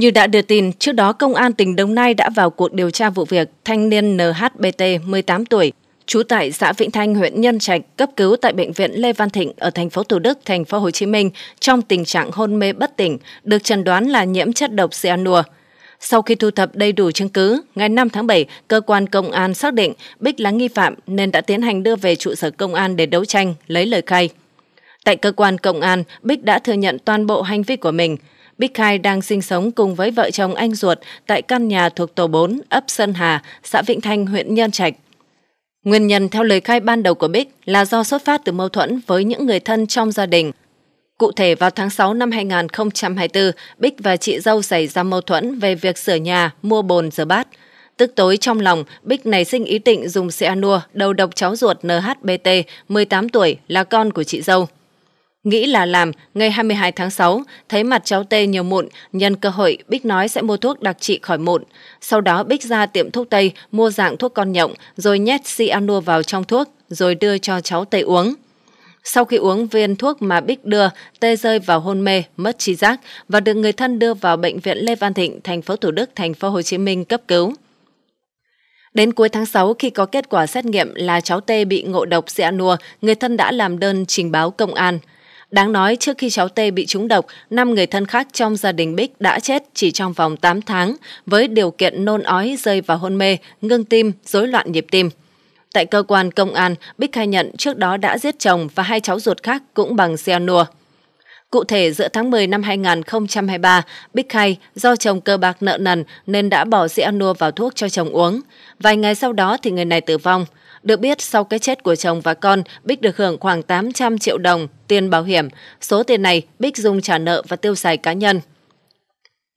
Như đã đưa tin, trước đó Công an tỉnh Đồng Nai đã vào cuộc điều tra vụ việc thanh niên NHBT 18 tuổi, trú tại xã Vĩnh Thanh, huyện Nhân Trạch, cấp cứu tại bệnh viện Lê Văn Thịnh ở thành phố Thủ Đức, thành phố Hồ Chí Minh trong tình trạng hôn mê bất tỉnh, được chẩn đoán là nhiễm chất độc cyanua. Sau khi thu thập đầy đủ chứng cứ, ngày 5 tháng 7, cơ quan công an xác định Bích là nghi phạm nên đã tiến hành đưa về trụ sở công an để đấu tranh, lấy lời khai. Tại cơ quan công an, Bích đã thừa nhận toàn bộ hành vi của mình – Bích Khai đang sinh sống cùng với vợ chồng anh ruột tại căn nhà thuộc tổ 4, ấp Sơn Hà, xã Vĩnh Thanh, huyện Nhân Trạch. Nguyên nhân theo lời khai ban đầu của Bích là do xuất phát từ mâu thuẫn với những người thân trong gia đình. Cụ thể vào tháng 6 năm 2024, Bích và chị dâu xảy ra mâu thuẫn về việc sửa nhà, mua bồn rửa bát. Tức tối trong lòng, Bích nảy sinh ý định dùng xe nua đầu độc cháu ruột NHBT, 18 tuổi, là con của chị dâu. Nghĩ là làm, ngày 22 tháng 6, thấy mặt cháu Tê nhiều mụn, nhân cơ hội Bích nói sẽ mua thuốc đặc trị khỏi mụn. Sau đó Bích ra tiệm thuốc Tây, mua dạng thuốc con nhộng, rồi nhét cyanua vào trong thuốc, rồi đưa cho cháu Tê uống. Sau khi uống viên thuốc mà Bích đưa, Tê rơi vào hôn mê, mất trí giác và được người thân đưa vào bệnh viện Lê Văn Thịnh, thành phố Thủ Đức, thành phố Hồ Chí Minh cấp cứu. Đến cuối tháng 6 khi có kết quả xét nghiệm là cháu Tê bị ngộ độc cyanua, người thân đã làm đơn trình báo công an. Đáng nói, trước khi cháu Tê bị trúng độc, 5 người thân khác trong gia đình Bích đã chết chỉ trong vòng 8 tháng, với điều kiện nôn ói rơi vào hôn mê, ngưng tim, rối loạn nhịp tim. Tại cơ quan công an, Bích khai nhận trước đó đã giết chồng và hai cháu ruột khác cũng bằng cyanua. Cụ thể, giữa tháng 10 năm 2023, Bích khai do chồng cơ bạc nợ nần nên đã bỏ cyanua vào thuốc cho chồng uống. Vài ngày sau đó thì người này tử vong – được biết, sau cái chết của chồng và con, Bích được hưởng khoảng 800 triệu đồng tiền bảo hiểm. Số tiền này, Bích dùng trả nợ và tiêu xài cá nhân.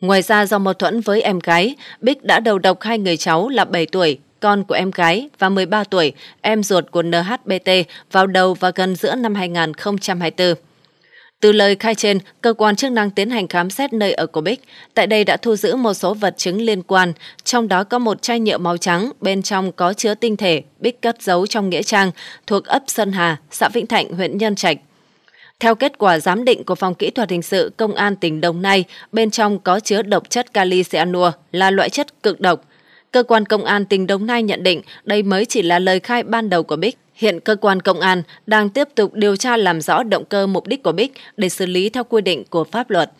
Ngoài ra, do mâu thuẫn với em gái, Bích đã đầu độc hai người cháu là 7 tuổi, con của em gái và 13 tuổi, em ruột của NHBT vào đầu và gần giữa năm 2024. Từ lời khai trên, cơ quan chức năng tiến hành khám xét nơi ở của Bích. Tại đây đã thu giữ một số vật chứng liên quan, trong đó có một chai nhựa màu trắng, bên trong có chứa tinh thể Bích cất giấu trong nghĩa trang thuộc ấp Sơn Hà, xã Vĩnh Thạnh, huyện Nhân Trạch. Theo kết quả giám định của Phòng Kỹ thuật Hình sự Công an tỉnh Đồng Nai, bên trong có chứa độc chất kali cyanua là loại chất cực độc. Cơ quan Công an tỉnh Đồng Nai nhận định đây mới chỉ là lời khai ban đầu của Bích. Hiện cơ quan công an đang tiếp tục điều tra làm rõ động cơ mục đích của Bích để xử lý theo quy định của pháp luật.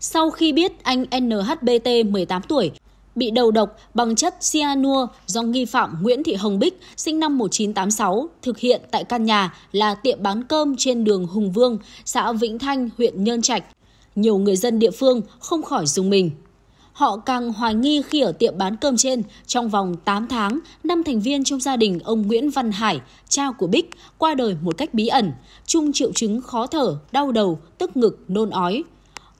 Sau khi biết anh NHBT 18 tuổi bị đầu độc bằng chất cyanua do nghi phạm Nguyễn Thị Hồng Bích sinh năm 1986 thực hiện tại căn nhà là tiệm bán cơm trên đường Hùng Vương, xã Vĩnh Thanh, huyện Nhơn Trạch. Nhiều người dân địa phương không khỏi dùng mình. Họ càng hoài nghi khi ở tiệm bán cơm trên, trong vòng 8 tháng, năm thành viên trong gia đình ông Nguyễn Văn Hải, cha của Bích, qua đời một cách bí ẩn, chung triệu chứng khó thở, đau đầu, tức ngực, nôn ói.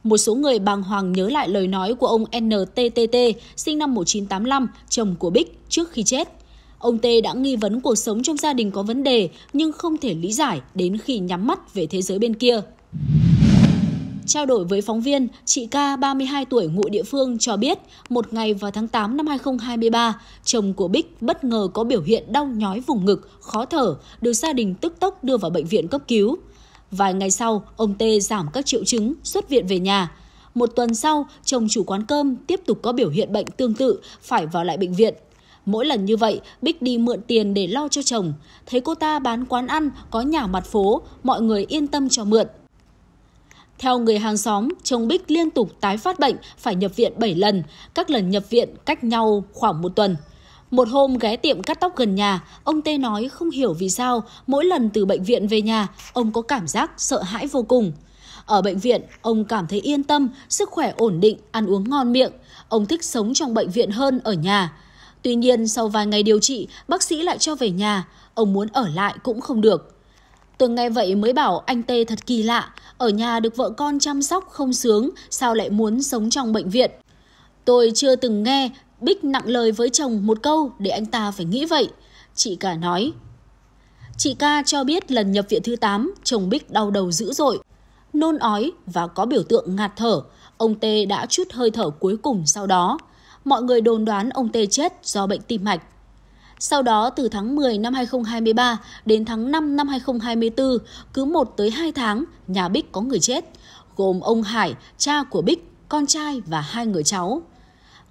Một số người bàng hoàng nhớ lại lời nói của ông NTTT, sinh năm 1985, chồng của Bích, trước khi chết. Ông Tê đã nghi vấn cuộc sống trong gia đình có vấn đề nhưng không thể lý giải đến khi nhắm mắt về thế giới bên kia. Trao đổi với phóng viên, chị Ca 32 tuổi ngụ địa phương cho biết, một ngày vào tháng 8 năm 2023, chồng của Bích bất ngờ có biểu hiện đau nhói vùng ngực, khó thở, được gia đình tức tốc đưa vào bệnh viện cấp cứu. Vài ngày sau, ông Tê giảm các triệu chứng, xuất viện về nhà. Một tuần sau, chồng chủ quán cơm tiếp tục có biểu hiện bệnh tương tự, phải vào lại bệnh viện. Mỗi lần như vậy, Bích đi mượn tiền để lo cho chồng. Thấy cô ta bán quán ăn, có nhà mặt phố, mọi người yên tâm cho mượn. Theo người hàng xóm, chồng Bích liên tục tái phát bệnh, phải nhập viện 7 lần, các lần nhập viện cách nhau khoảng một tuần. Một hôm ghé tiệm cắt tóc gần nhà, ông Tê nói không hiểu vì sao mỗi lần từ bệnh viện về nhà, ông có cảm giác sợ hãi vô cùng. Ở bệnh viện, ông cảm thấy yên tâm, sức khỏe ổn định, ăn uống ngon miệng. Ông thích sống trong bệnh viện hơn ở nhà. Tuy nhiên, sau vài ngày điều trị, bác sĩ lại cho về nhà. Ông muốn ở lại cũng không được. Tường nghe vậy mới bảo anh Tê thật kỳ lạ, ở nhà được vợ con chăm sóc không sướng, sao lại muốn sống trong bệnh viện. Tôi chưa từng nghe Bích nặng lời với chồng một câu để anh ta phải nghĩ vậy. Chị cả nói. Chị ca cho biết lần nhập viện thứ 8, chồng Bích đau đầu dữ dội, nôn ói và có biểu tượng ngạt thở. Ông Tê đã chút hơi thở cuối cùng sau đó. Mọi người đồn đoán ông Tê chết do bệnh tim mạch. Sau đó từ tháng 10 năm 2023 đến tháng 5 năm 2024, cứ 1 tới 2 tháng, nhà Bích có người chết, gồm ông Hải, cha của Bích, con trai và hai người cháu.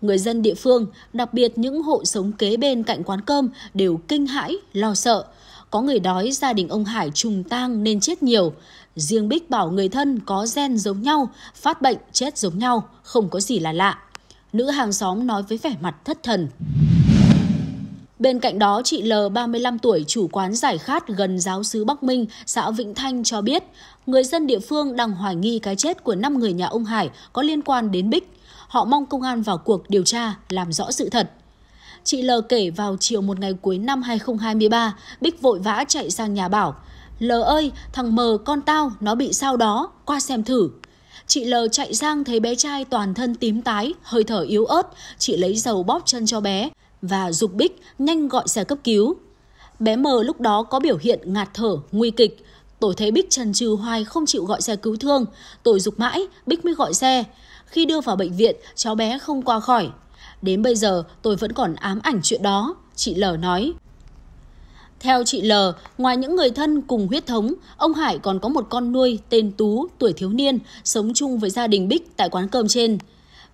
Người dân địa phương, đặc biệt những hộ sống kế bên cạnh quán cơm đều kinh hãi, lo sợ. Có người đói gia đình ông Hải trùng tang nên chết nhiều. Riêng Bích bảo người thân có gen giống nhau, phát bệnh chết giống nhau, không có gì là lạ. Nữ hàng xóm nói với vẻ mặt thất thần. Bên cạnh đó, chị L, 35 tuổi, chủ quán giải khát gần giáo sứ Bắc Minh, xã Vĩnh Thanh cho biết, người dân địa phương đang hoài nghi cái chết của 5 người nhà ông Hải có liên quan đến Bích. Họ mong công an vào cuộc điều tra, làm rõ sự thật. Chị L kể vào chiều một ngày cuối năm 2023, Bích vội vã chạy sang nhà bảo, L ơi, thằng mờ con tao, nó bị sao đó, qua xem thử. Chị L chạy sang thấy bé trai toàn thân tím tái, hơi thở yếu ớt, chị lấy dầu bóp chân cho bé, và Dục Bích nhanh gọi xe cấp cứu. Bé M lúc đó có biểu hiện ngạt thở, nguy kịch. Tôi thấy Bích trần trừ hoài không chịu gọi xe cứu thương. Tôi dục mãi, Bích mới gọi xe. Khi đưa vào bệnh viện, cháu bé không qua khỏi. Đến bây giờ tôi vẫn còn ám ảnh chuyện đó, chị L nói. Theo chị L, ngoài những người thân cùng huyết thống, ông Hải còn có một con nuôi tên Tú, tuổi thiếu niên, sống chung với gia đình Bích tại quán cơm trên.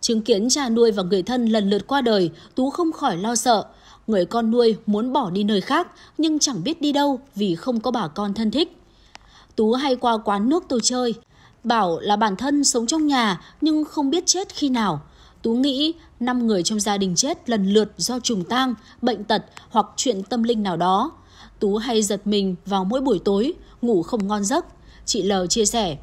Chứng kiến cha nuôi và người thân lần lượt qua đời, Tú không khỏi lo sợ. Người con nuôi muốn bỏ đi nơi khác nhưng chẳng biết đi đâu vì không có bà con thân thích. Tú hay qua quán nước tôi chơi. Bảo là bản thân sống trong nhà nhưng không biết chết khi nào. Tú nghĩ 5 người trong gia đình chết lần lượt do trùng tang, bệnh tật hoặc chuyện tâm linh nào đó. Tú hay giật mình vào mỗi buổi tối, ngủ không ngon giấc. Chị L chia sẻ,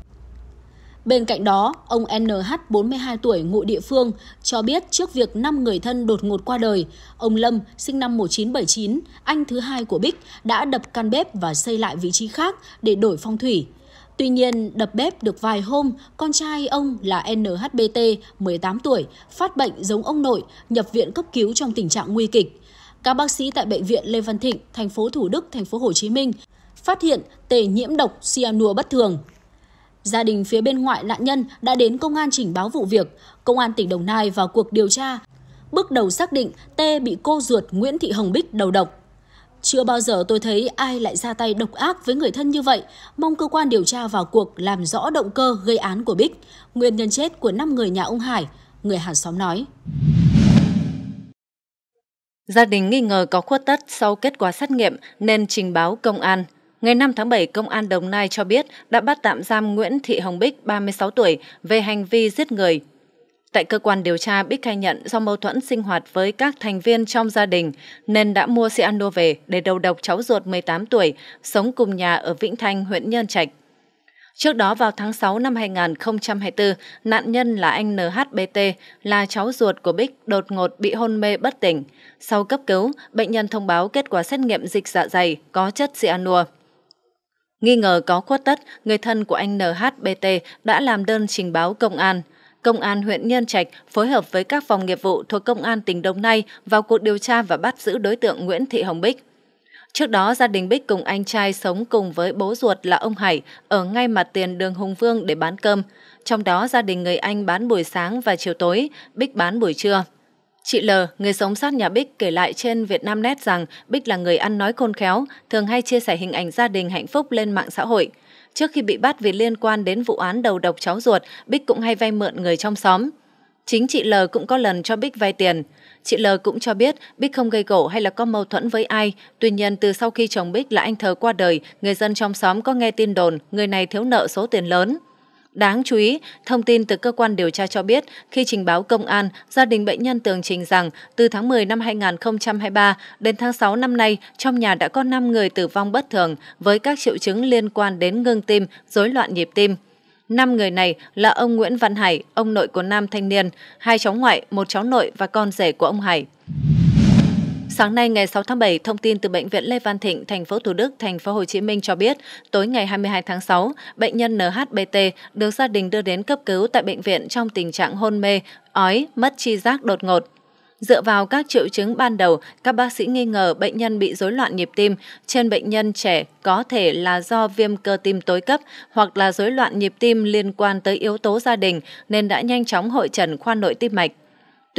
Bên cạnh đó, ông NH 42 tuổi ngụ địa phương cho biết trước việc 5 người thân đột ngột qua đời, ông Lâm sinh năm 1979, anh thứ hai của Bích đã đập căn bếp và xây lại vị trí khác để đổi phong thủy. Tuy nhiên, đập bếp được vài hôm, con trai ông là NHBT, 18 tuổi, phát bệnh giống ông nội, nhập viện cấp cứu trong tình trạng nguy kịch. Các bác sĩ tại bệnh viện Lê Văn Thịnh, thành phố Thủ Đức, thành phố Hồ Chí Minh phát hiện tề nhiễm độc cyanua bất thường. Gia đình phía bên ngoại nạn nhân đã đến công an trình báo vụ việc. Công an tỉnh Đồng Nai vào cuộc điều tra. Bước đầu xác định T bị cô ruột Nguyễn Thị Hồng Bích đầu độc. Chưa bao giờ tôi thấy ai lại ra tay độc ác với người thân như vậy. Mong cơ quan điều tra vào cuộc làm rõ động cơ gây án của Bích, nguyên nhân chết của 5 người nhà ông Hải, người hàng xóm nói. Gia đình nghi ngờ có khuất tất sau kết quả xét nghiệm nên trình báo công an. Ngày 5 tháng 7, Công an Đồng Nai cho biết đã bắt tạm giam Nguyễn Thị Hồng Bích, 36 tuổi, về hành vi giết người. Tại cơ quan điều tra, Bích khai nhận do mâu thuẫn sinh hoạt với các thành viên trong gia đình nên đã mua xe Ando về để đầu độc cháu ruột 18 tuổi, sống cùng nhà ở Vĩnh Thanh, huyện Nhân Trạch. Trước đó vào tháng 6 năm 2024, nạn nhân là anh NHBT, là cháu ruột của Bích, đột ngột bị hôn mê bất tỉnh. Sau cấp cứu, bệnh nhân thông báo kết quả xét nghiệm dịch dạ dày có chất cyanua. Nghi ngờ có khuất tất, người thân của anh NHBT đã làm đơn trình báo công an. Công an huyện Nhân Trạch phối hợp với các phòng nghiệp vụ thuộc Công an tỉnh Đồng Nai vào cuộc điều tra và bắt giữ đối tượng Nguyễn Thị Hồng Bích. Trước đó, gia đình Bích cùng anh trai sống cùng với bố ruột là ông Hải ở ngay mặt tiền đường Hùng Vương để bán cơm. Trong đó, gia đình người anh bán buổi sáng và chiều tối, Bích bán buổi trưa. Chị L, người sống sát nhà Bích kể lại trên Vietnamnet rằng Bích là người ăn nói khôn khéo, thường hay chia sẻ hình ảnh gia đình hạnh phúc lên mạng xã hội. Trước khi bị bắt vì liên quan đến vụ án đầu độc cháu ruột, Bích cũng hay vay mượn người trong xóm. Chính chị L cũng có lần cho Bích vay tiền. Chị L cũng cho biết Bích không gây gỗ hay là có mâu thuẫn với ai. Tuy nhiên, từ sau khi chồng Bích là anh thờ qua đời, người dân trong xóm có nghe tin đồn người này thiếu nợ số tiền lớn. Đáng chú ý, thông tin từ cơ quan điều tra cho biết, khi trình báo công an, gia đình bệnh nhân tường trình rằng từ tháng 10 năm 2023 đến tháng 6 năm nay, trong nhà đã có 5 người tử vong bất thường với các triệu chứng liên quan đến ngưng tim, rối loạn nhịp tim. Năm người này là ông Nguyễn Văn Hải, ông nội của nam thanh niên, hai cháu ngoại, một cháu nội và con rể của ông Hải. Sáng nay ngày 6 tháng 7, thông tin từ bệnh viện Lê Văn Thịnh, thành phố Thủ Đức, thành phố Hồ Chí Minh cho biết, tối ngày 22 tháng 6, bệnh nhân NHBT được gia đình đưa đến cấp cứu tại bệnh viện trong tình trạng hôn mê, ói, mất chi giác đột ngột. Dựa vào các triệu chứng ban đầu, các bác sĩ nghi ngờ bệnh nhân bị rối loạn nhịp tim. Trên bệnh nhân trẻ có thể là do viêm cơ tim tối cấp hoặc là rối loạn nhịp tim liên quan tới yếu tố gia đình nên đã nhanh chóng hội trần khoa nội tim mạch.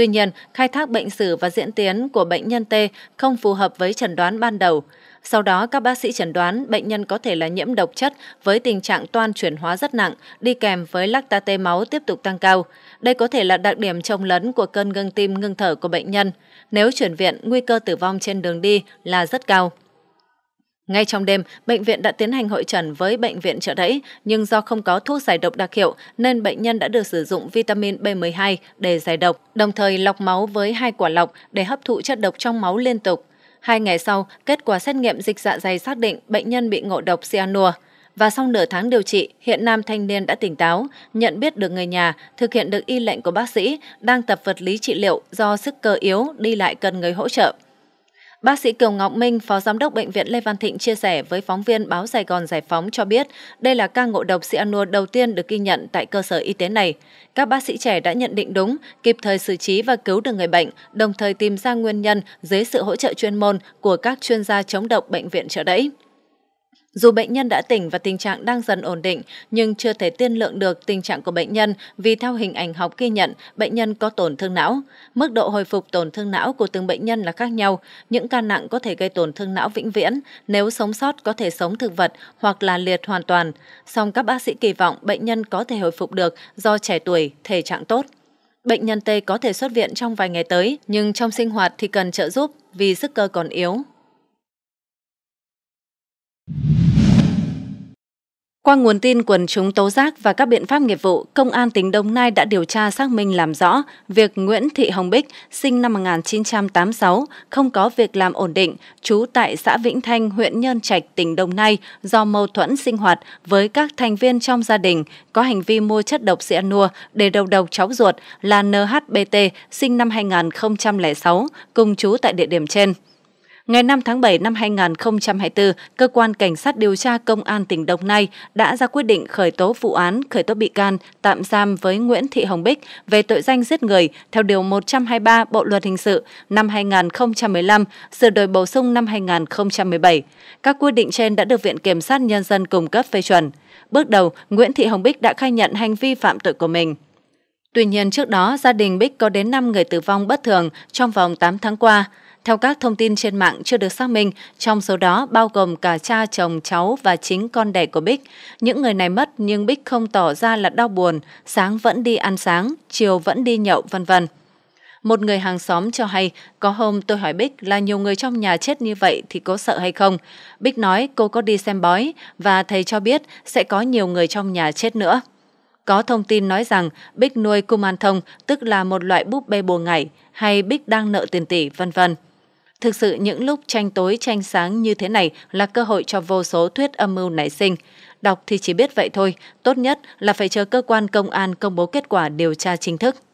Tuy nhiên, khai thác bệnh sử và diễn tiến của bệnh nhân T không phù hợp với chẩn đoán ban đầu. Sau đó, các bác sĩ chẩn đoán bệnh nhân có thể là nhiễm độc chất với tình trạng toan chuyển hóa rất nặng, đi kèm với lactate máu tiếp tục tăng cao. Đây có thể là đặc điểm trồng lấn của cơn ngưng tim ngưng thở của bệnh nhân. Nếu chuyển viện, nguy cơ tử vong trên đường đi là rất cao. Ngay trong đêm, bệnh viện đã tiến hành hội trần với bệnh viện trợ đẫy, nhưng do không có thuốc giải độc đặc hiệu nên bệnh nhân đã được sử dụng vitamin B12 để giải độc, đồng thời lọc máu với hai quả lọc để hấp thụ chất độc trong máu liên tục. Hai ngày sau, kết quả xét nghiệm dịch dạ dày xác định bệnh nhân bị ngộ độc cyanua. Và sau nửa tháng điều trị, hiện nam thanh niên đã tỉnh táo, nhận biết được người nhà, thực hiện được y lệnh của bác sĩ, đang tập vật lý trị liệu do sức cơ yếu, đi lại cần người hỗ trợ. Bác sĩ Kiều Ngọc Minh, Phó Giám đốc Bệnh viện Lê Văn Thịnh chia sẻ với phóng viên báo Sài Gòn Giải Phóng cho biết đây là ca ngộ độc cyanua đầu tiên được ghi nhận tại cơ sở y tế này. Các bác sĩ trẻ đã nhận định đúng, kịp thời xử trí và cứu được người bệnh, đồng thời tìm ra nguyên nhân dưới sự hỗ trợ chuyên môn của các chuyên gia chống độc bệnh viện trợ đẩy. Dù bệnh nhân đã tỉnh và tình trạng đang dần ổn định, nhưng chưa thể tiên lượng được tình trạng của bệnh nhân vì theo hình ảnh học ghi nhận, bệnh nhân có tổn thương não. Mức độ hồi phục tổn thương não của từng bệnh nhân là khác nhau. Những ca nặng có thể gây tổn thương não vĩnh viễn, nếu sống sót có thể sống thực vật hoặc là liệt hoàn toàn. Song các bác sĩ kỳ vọng bệnh nhân có thể hồi phục được do trẻ tuổi, thể trạng tốt. Bệnh nhân T có thể xuất viện trong vài ngày tới, nhưng trong sinh hoạt thì cần trợ giúp vì sức cơ còn yếu. Qua nguồn tin quần chúng tố giác và các biện pháp nghiệp vụ, Công an tỉnh Đồng Nai đã điều tra xác minh làm rõ việc Nguyễn Thị Hồng Bích, sinh năm 1986, không có việc làm ổn định, trú tại xã Vĩnh Thanh, huyện Nhơn Trạch, tỉnh Đồng Nai do mâu thuẫn sinh hoạt với các thành viên trong gia đình, có hành vi mua chất độc cyanua để đầu độc cháu ruột là NHBT, sinh năm 2006, cùng trú tại địa điểm trên. Ngày 5 tháng 7 năm 2024, Cơ quan Cảnh sát điều tra Công an tỉnh Đồng Nai đã ra quyết định khởi tố vụ án, khởi tố bị can, tạm giam với Nguyễn Thị Hồng Bích về tội danh giết người theo Điều 123 Bộ Luật Hình sự năm 2015, sửa đổi bổ sung năm 2017. Các quyết định trên đã được Viện Kiểm sát Nhân dân cung cấp phê chuẩn. Bước đầu, Nguyễn Thị Hồng Bích đã khai nhận hành vi phạm tội của mình. Tuy nhiên, trước đó, gia đình Bích có đến 5 người tử vong bất thường trong vòng 8 tháng qua. Theo các thông tin trên mạng chưa được xác minh, trong số đó bao gồm cả cha chồng cháu và chính con đẻ của Bích. Những người này mất nhưng Bích không tỏ ra là đau buồn, sáng vẫn đi ăn sáng, chiều vẫn đi nhậu vân vân. Một người hàng xóm cho hay, có hôm tôi hỏi Bích là nhiều người trong nhà chết như vậy thì có sợ hay không? Bích nói cô có đi xem bói và thầy cho biết sẽ có nhiều người trong nhà chết nữa. Có thông tin nói rằng Bích nuôi Kuman Thông, tức là một loại búp bê bùa ngải, hay Bích đang nợ tiền tỷ, vân vân. Thực sự những lúc tranh tối tranh sáng như thế này là cơ hội cho vô số thuyết âm mưu nảy sinh. Đọc thì chỉ biết vậy thôi, tốt nhất là phải chờ cơ quan công an công bố kết quả điều tra chính thức.